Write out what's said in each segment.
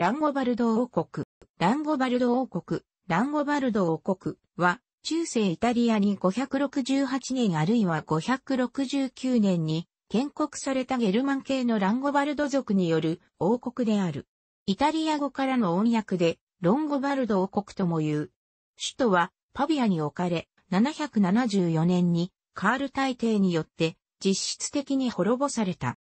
ランゴバルド王国、ランゴバルド王国、ランゴバルド王国は、中世イタリアに568年あるいは569年に建国されたゲルマン系のランゴバルド族による王国である。イタリア語からの音訳で、ロンゴバルド王国とも言う。首都はパビアに置かれ、774年にカール大帝によって実質的に滅ぼされた。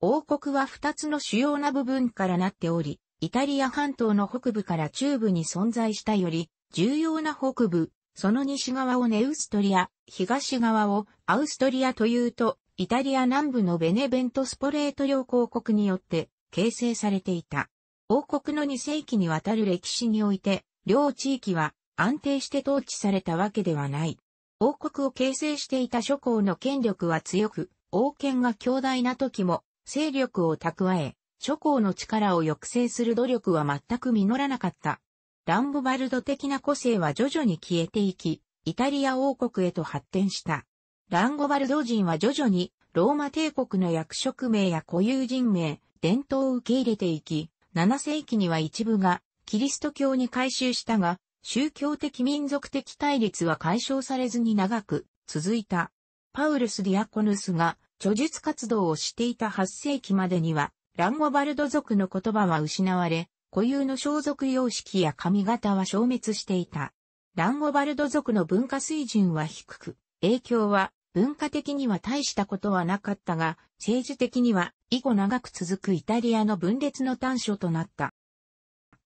王国は二つの主要な部分からなっており、イタリア半島の北部から中部に存在したより、重要な北部、その西側をネウストリア、東側をアウストリアというと、イタリア南部のベネベントスポレート両公国によって形成されていた。王国の2世紀にわたる歴史において、両地域は安定して統治されたわけではない。王国を形成していた諸侯の権力は強く、王権が強大な時も勢力を蓄え、諸侯の力を抑制する努力は全く実らなかった。ランボバルド的な個性は徐々に消えていき、イタリア王国へと発展した。ランゴバルド人は徐々にローマ帝国の役職名や固有人名、伝統を受け入れていき、7世紀には一部がキリスト教に改宗したが、宗教的民族的対立は解消されずに長く続いた。パウルス・ディアコヌスが著述活動をしていた8世紀までには、ランゴバルド族の言葉は失われ、固有の装束様式や髪型は消滅していた。ランゴバルド族の文化水準は低く、影響は文化的には大したことはなかったが、政治的には以後長く続くイタリアの分裂の端緒となった。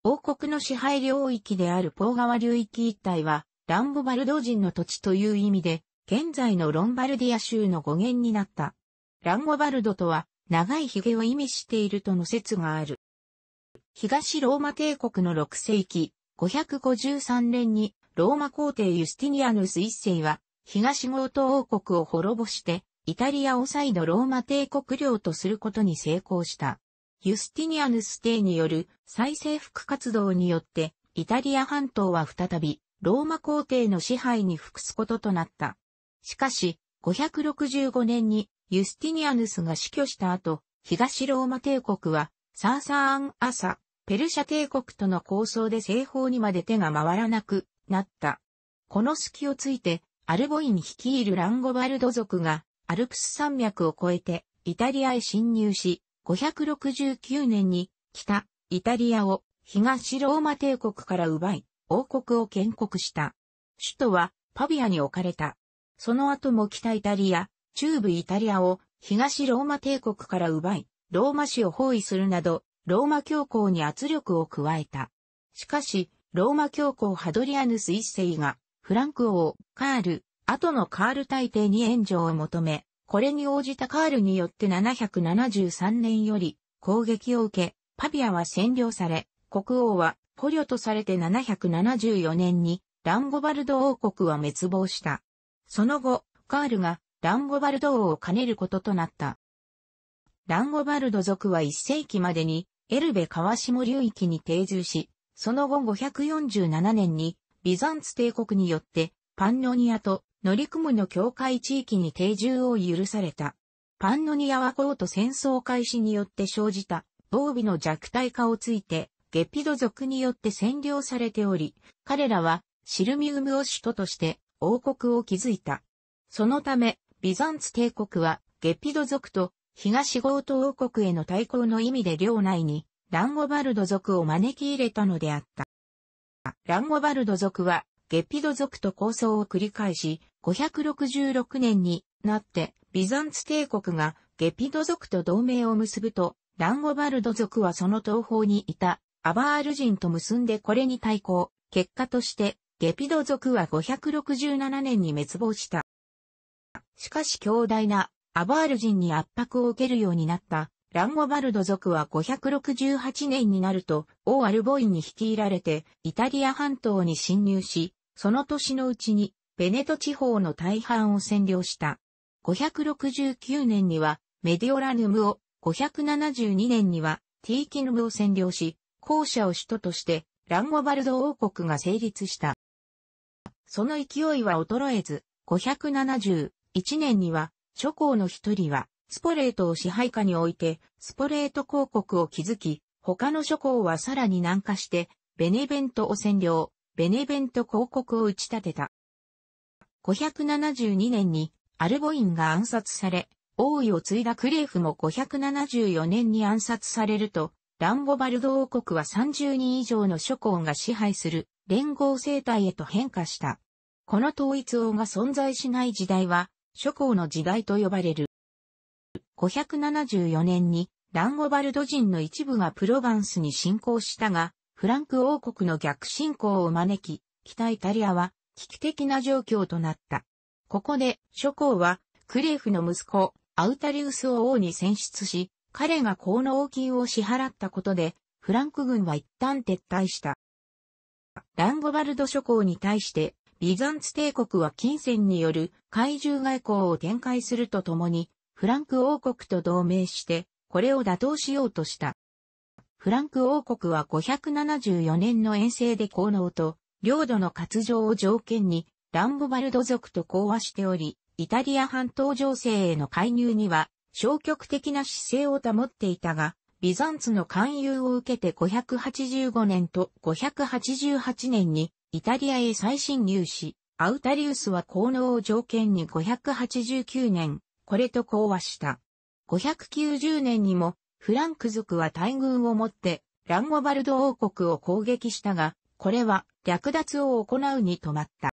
王国の支配領域であるポー川流域一帯は、ランゴバルド人の土地という意味で、現在のロンバルディア州の語源になった。ランゴバルドとは、長い髭を意味しているとの説がある。東ローマ帝国の6世紀、553年に、ローマ皇帝ユスティニアヌス一世は、東ゴート王国を滅ぼして、イタリアを再度ローマ帝国領とすることに成功した。ユスティニアヌス帝による再征服活動によって、イタリア半島は再び、ローマ皇帝の支配に服すこととなった。しかし、565年にユスティニアヌスが死去した後、東ローマ帝国は、サーサーン・アサ、ペルシャ帝国との構想で西方にまで手が回らなくなった。この隙をついて、アルボイン率いるランゴバルド族が、アルプス山脈を越えて、イタリアへ侵入し、569年に、北、イタリアを、東ローマ帝国から奪い、王国を建国した。首都は、パビアに置かれた。その後も北イタリア、中部イタリアを東ローマ帝国から奪い、ローマ市を包囲するなど、ローマ教皇に圧力を加えた。しかし、ローマ教皇ハドリアヌス一世が、フランク王、カール、後のカール大帝に援助を求め、これに応じたカールによって773年より攻撃を受け、パビアは占領され、国王は捕虜とされて774年にランゴバルド王国は滅亡した。その後、カールがランゴバルド王を兼ねることとなった。ランゴバルド族は1世紀までにエルベ川下流域に定住し、その後547年にビザンツ帝国によってパンノニアと乗り組むの境界地域に定住を許された。パンノニアはコート戦争開始によって生じた防備の弱体化をついて、ゲピド族によって占領されており、彼らはシルミウムを首都として王国を築いた。そのため、ビザンツ帝国は、ゲピド族と東強盗王国への対抗の意味で領内に、ランゴバルド族を招き入れたのであった。ランゴバルド族は、ゲピド族と抗争を繰り返し、566年になって、ビザンツ帝国がゲピド族と同盟を結ぶと、ランゴバルド族はその東方にいたアバール人と結んでこれに対抗。結果として、ゲピド族は567年に滅亡した。しかし強大なアバール人に圧迫を受けるようになったランゴバルド族は568年になると王アルボインに率いられてイタリア半島に侵入し、その年のうちにベネト地方の大半を占領した。569年にはメディオラヌムを、572年にはティーキヌムを占領し、後者を首都としてランゴバルド王国が成立した。その勢いは衰えず、570、1年には、諸侯の一人は、スポレートを支配下に置いて、スポレート公国を築き、他の諸侯はさらに南下して、ベネベントを占領、ベネベント公国を打ち立てた。572年に、アルボインが暗殺され、王位を継いだクレーフも574年に暗殺されると、ランゴバルド王国は30人以上の諸侯が支配する連合政体へと変化した。この統一王が存在しない時代は、諸侯の時代と呼ばれる。574年にランゴバルド人の一部がプロヴァンスに侵攻したが、フランク王国の逆侵攻を招き、北イタリアは危機的な状況となった。ここで諸侯はクレーフの息子、アウタリウスを王に選出し、彼が功の王金を支払ったことで、フランク軍は一旦撤退した。ランゴバルド諸侯に対して、ビザンツ帝国は金銭による怪獣外交を展開するとともに、フランク王国と同盟して、これを打倒しようとした。フランク王国は574年の遠征で効能と、領土の割譲を条件に、ランボバルド族と講和しており、イタリア半島情勢への介入には、消極的な姿勢を保っていたが、ビザンツの勧誘を受けて585年と588年にイタリアへ再侵入し、アウタリウスは効能を条件に589年、これと講和した。590年にも、フランク族は大軍を持って、ランゴバルド王国を攻撃したが、これは略奪を行うに止まった。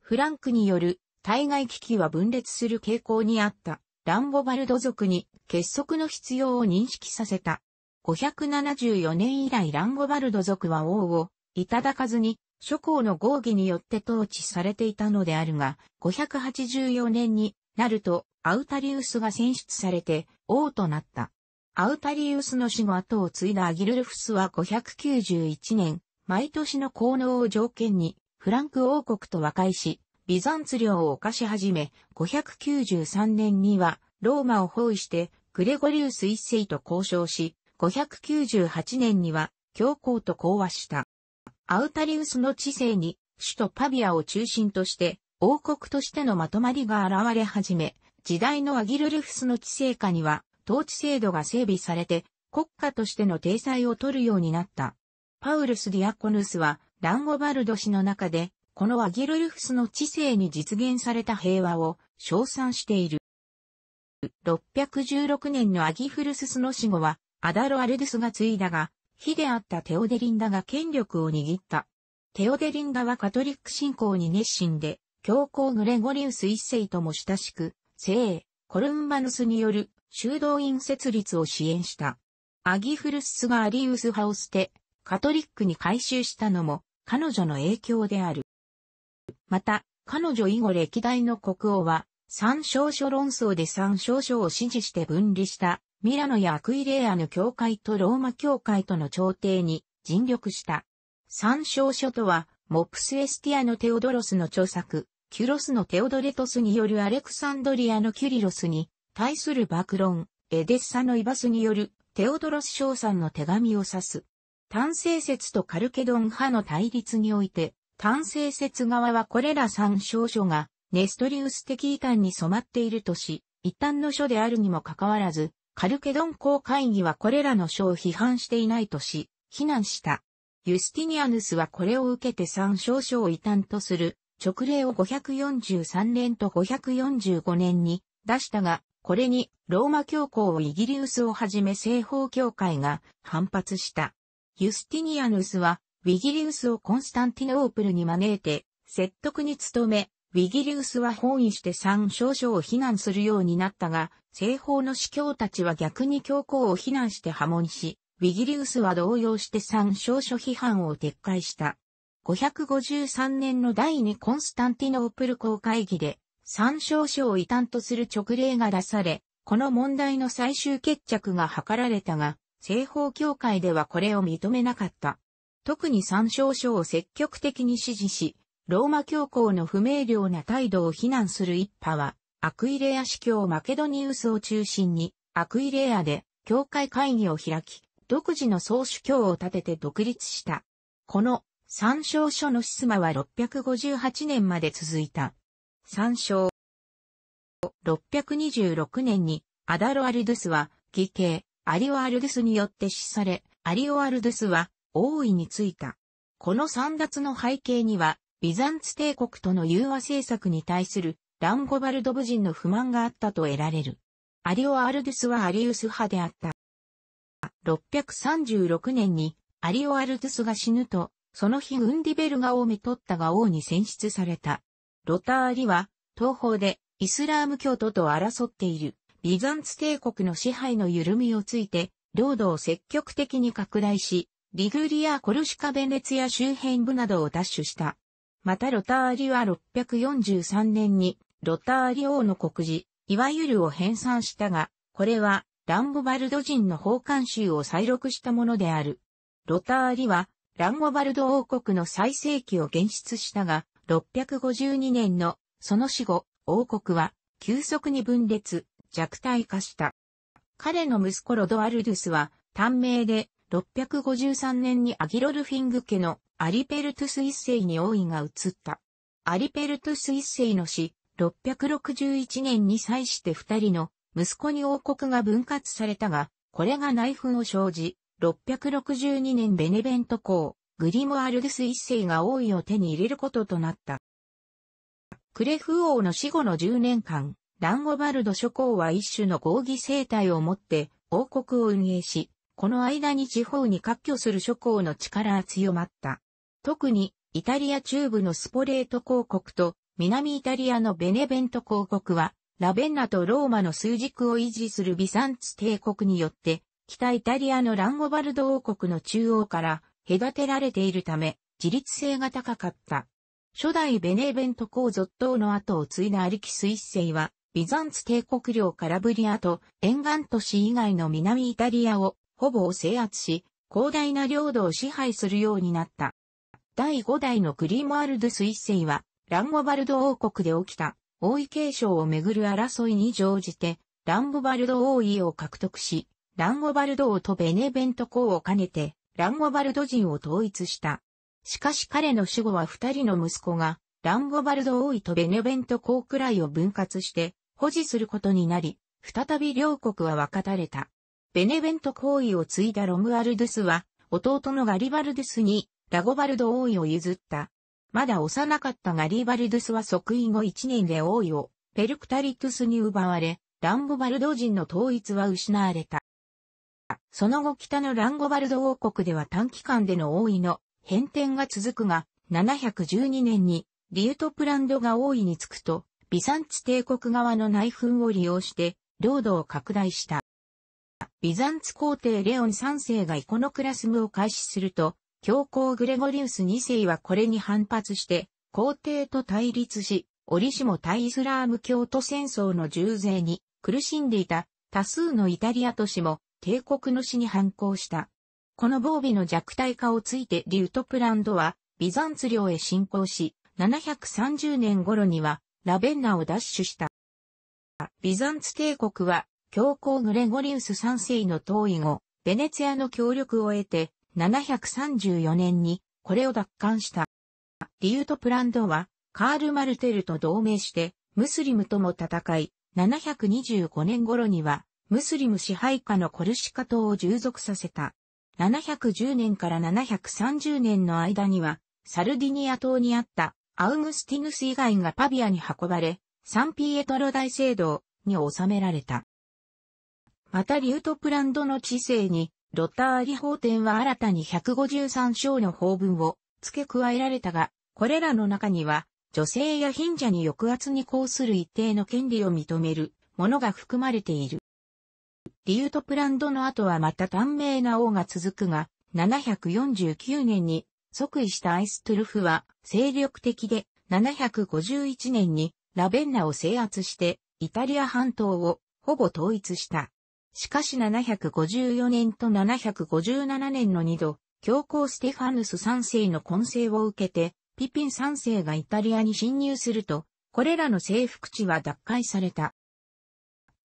フランクによる対外危機は分裂する傾向にあった。ランゴバルド族に結束の必要を認識させた。574年以来ランゴバルド族は王をいただかずに諸侯の合議によって統治されていたのであるが、584年になると、アウタリウスが選出されて王となった。アウタリウスの死後後を継いだアギルルフスは591年、毎年の効能を条件に、フランク王国と和解し、ビザンツ領を犯し始め、593年には、ローマを包囲して、グレゴリウス一世と交渉し、598年には、教皇と講和した。アウタリウスの知性に、首都パビアを中心として、王国としてのまとまりが現れ始め、時代のアギルルフスの知性下には、統治制度が整備されて、国家としての体裁を取るようになった。パウルス・ディアコヌスは、ランゴバルド氏の中で、このアギルルフスの知性に実現された平和を称賛している。616年のアギフルススの死後は、アダロ・アルドスが継いだが、非であったテオデリンダが権力を握った。テオデリンダはカトリック信仰に熱心で、教皇グレゴリウス一世とも親しく、聖、コルンバヌスによる修道院設立を支援した。アギフルスがアリウス派を捨て、カトリックに改宗したのも彼女の影響である。また、彼女以後歴代の国王は、三少書論争で三少書を支持して分離したミラノやアクイレアの教会とローマ教会との調停に尽力した。参照書とは、モプスエスティアのテオドロスの著作、キュロスのテオドレトスによるアレクサンドリアのキュリロスに対する爆論、エデッサのイバスによるテオドロス賞賛の手紙を指す。単性説とカルケドン派の対立において、単性説側はこれら参照書がネストリウス的異端に染まっているとし、一端の書であるにもかかわらず、カルケドン公会議はこれらの書を批判していないとし、非難した。ユスティニアヌスはこれを受けて参照書を異端とする直令を543年と545年に出したが、これにローマ教皇をイギリウスをはじめ西方教会が反発した。ユスティニアヌスはウィギリウスをコンスタンティノープルに招いて説得に努め、ウィギリウスは本意して参照書を非難するようになったが、西方の司教たちは逆に教皇を非難して破門し、ウィギリウスは動揺して参照書批判を撤回した。553年の第2コンスタンティノープル公会議で、参照書を異端とする直令が出され、この問題の最終決着が図られたが、西方教会ではこれを認めなかった。特に参照書を積極的に支持し、ローマ教皇の不明瞭な態度を非難する一派は、アクイレア司教マケドニウスを中心に、アクイレアで教会会議を開き、独自の総主教を立てて独立した。この参照書のシスマは658年まで続いた。参照。626年にアダロアルドゥスは義兄アリオアルドゥスによって死され、アリオアルドゥスは王位についた。この三奪の背景には、ビザンツ帝国との融和政策に対するランゴバルド部人の不満があったと得られる。アリオ・アルドスはアリウス派であった。636年にアリオ・アルドスが死ぬと、その日グンディベルガをめとったが王に選出された。ロターリは、東方でイスラーム教徒と争っているビザンツ帝国の支配の緩みをついて、領土を積極的に拡大し、リグリア・コルシカベネツや周辺部などを奪取した。またロターリは643年にロターリ王の国示、いわゆるを編纂したが、これはランゴバルド人の奉還集を再録したものである。ロターリはランゴバルド王国の最盛期を現出したが、652年のその死後、王国は急速に分裂、弱体化した。彼の息子ロドアルドゥスは、短命で、653年にアギロルフィング家のアリペルトゥス一世に王位が移った。アリペルトゥス一世の死、661年に際して二人の息子に王国が分割されたが、これが内紛を生じ、662年ベネベント公、グリモアルデス一世が王位を手に入れることとなった。クレフ王の死後の10年間、ランゴバルド諸侯は一種の合議生態を持って王国を運営し、この間に地方に割拠する諸侯の力は強まった。特に、イタリア中部のスポレート公国と南イタリアのベネベント公国は、ラベンナとローマの数軸を維持するビサンツ帝国によって、北イタリアのランゴバルド王国の中央から隔てられているため、自立性が高かった。初代ベネベント公続党の後を継いだアリキス一世は、ビザンツ帝国領カラブリアと沿岸都市以外の南イタリアをほぼ制圧し、広大な領土を支配するようになった。第5代のクリーモアルドス一世は、ランゴバルド王国で起きた王位継承をめぐる争いに乗じて、ランゴバルド王位を獲得し、ランゴバルド王とベネベント公を兼ねて、ランゴバルド人を統一した。しかし彼の死後は二人の息子が、ランゴバルド王位とベネベント公くらいを分割して、保持することになり、再び両国は分かたれた。ベネベント公位を継いだロムアルドゥスは、弟のガリバルドゥスに、ラゴバルド王位を譲った。まだ幼かったガリバルドゥスは即位後1年で王位をペルクタリトゥスに奪われ、ランゴバルド人の統一は失われた。その後北のランゴバルド王国では短期間での王位の変転が続くが、712年にリュートプランドが王位につくと、ビザンツ帝国側の内紛を利用して、領土を拡大した。ビザンツ皇帝レオン3世がイコノクラスムを開始すると、教皇グレゴリウス2世はこれに反発して、皇帝と対立し、折しも対イスラーム教徒戦争の重税に苦しんでいた多数のイタリア都市も帝国の死に反抗した。この防備の弱体化をついてリュートプランドはビザンツ領へ侵攻し、730年頃にはラベンナを奪取した。ビザンツ帝国は教皇グレゴリウス3世の統位後、ベネツィアの協力を得て7 3 4年にこれを奪還した。リュートプランドはカール・マルテルと同盟してムスリムとも戦い、725年頃にはムスリム支配下のコルシカ島を従属させた。710年から730年の間にはサルディニア島にあったアウグスティヌス以外がパビアに運ばれ、サンピエトロ大聖堂に収められた。またリュートプランドの知性にロッターリ法典は新たに153章の法文を付け加えられたが、これらの中には、女性や貧者に抑圧に抗する一定の権利を認めるものが含まれている。リュートプランドの後はまた短命な王が続くが、749年に即位したアイストゥルフは精力的で、751年にラベンナを制圧して、イタリア半島をほぼ統一した。しかし754年と757年の2度、教皇ステファヌス3世の混成を受けて、ピピン3世がイタリアに侵入すると、これらの征服地は奪回された。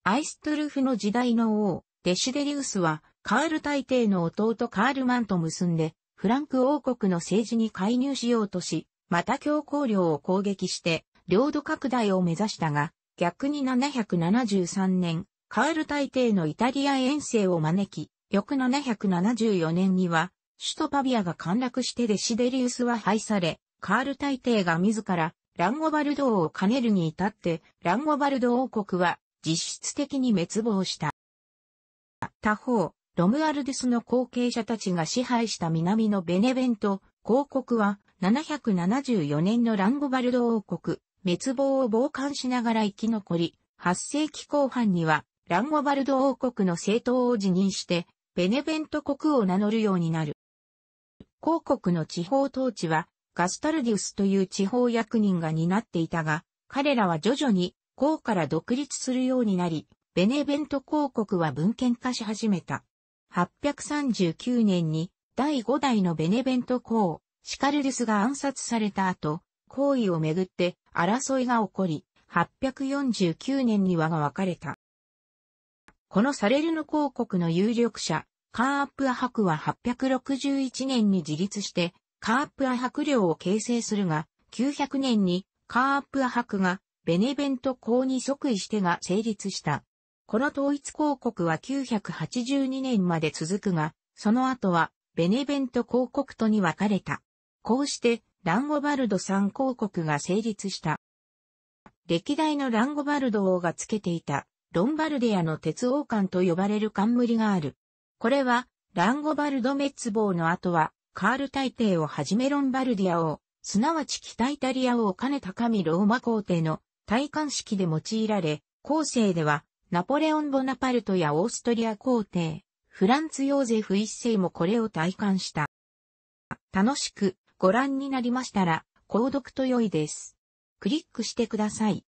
アイストルフの時代の王、デシデリウスは、カール大帝の弟カールマンと結んで、フランク王国の政治に介入しようとし、また教皇領を攻撃して、領土拡大を目指したが、逆に773年、カール大帝のイタリア遠征を招き、翌774年には、首都パビアが陥落してデシデリウスは廃され、カール大帝が自らランゴバルド王を兼ねるに至って、ランゴバルド王国は実質的に滅亡した。他方、ロムアルデスの後継者たちが支配した南のベネベント、公国は774年のランゴバルド王国、滅亡を傍観しながら生き残り、8世紀後半にはランゴバルド王国の政党を辞任して、ベネベント国を名乗るようになる。公国の地方統治は、ガスタルディウスという地方役人が担っていたが、彼らは徐々に公から独立するようになり、ベネベント公国は文献化し始めた。839年に第5代のベネベント公、シカルディスが暗殺された後、行為をめぐって争いが起こり、849年に和が分かれた。このサレルヌ公国の有力者、カーアップア博は861年に自立して、カーアップア博領を形成するが、900年にカーアップア博がベネベント公に即位してが成立した。この統一公国は982年まで続くが、その後はベネベント公国とに分かれた。こうして、ランゴバルド3公国が成立した。歴代のランゴバルド王がつけていたロンバルディアの鉄王冠と呼ばれる冠がある。これは、ランゴバルド滅亡の後は、カール大帝をはじめロンバルディアを、すなわち北イタリアを兼ねた神ローマ皇帝の戴冠式で用いられ、後世では、ナポレオン・ボナパルトやオーストリア皇帝、フランツ・ヨーゼフ一世もこれを体感した。楽しくご覧になりましたら、購読と良いです。クリックしてください。